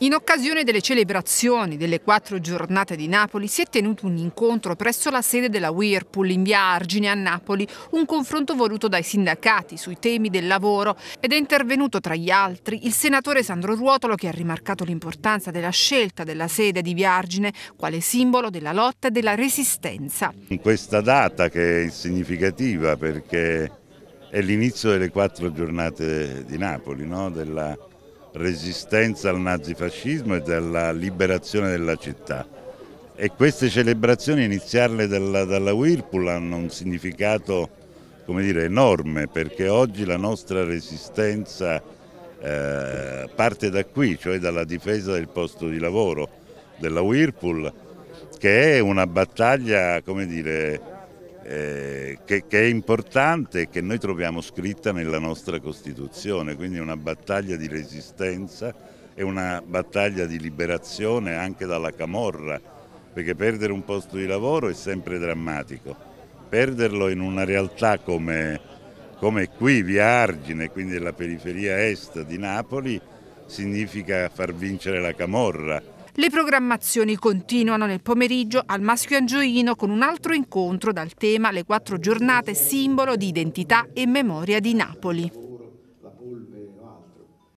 In occasione delle celebrazioni delle quattro giornate di Napoli si è tenuto un incontro presso la sede della Whirlpool in via Argine a Napoli, un confronto voluto dai sindacati sui temi del lavoro ed è intervenuto tra gli altri il senatore Sandro Ruotolo che ha rimarcato l'importanza della scelta della sede di via Argine quale simbolo della lotta e della resistenza. In questa data che è significativa perché è l'inizio delle quattro giornate di Napoli, no? della resistenza al nazifascismo e della liberazione della città. E queste celebrazioni, iniziarle dalla, dalla Whirlpool, hanno un significato dire, enorme perché oggi la nostra resistenza eh, parte da qui, cioè dalla difesa del posto di lavoro della Whirlpool, che è una battaglia come dire, eh, che, che, è importante e che noi troviamo scritta nella nostra Costituzione, quindi una battaglia di resistenza e una battaglia di liberazione anche dalla camorra, perché perdere un posto di lavoro è sempre drammatico, perderlo in una realtà come, come qui, via Argine, quindi la periferia est di Napoli, significa far vincere la camorra le programmazioni continuano nel pomeriggio al Maschio Angioino con un altro incontro dal tema Le quattro giornate simbolo di identità e memoria di Napoli.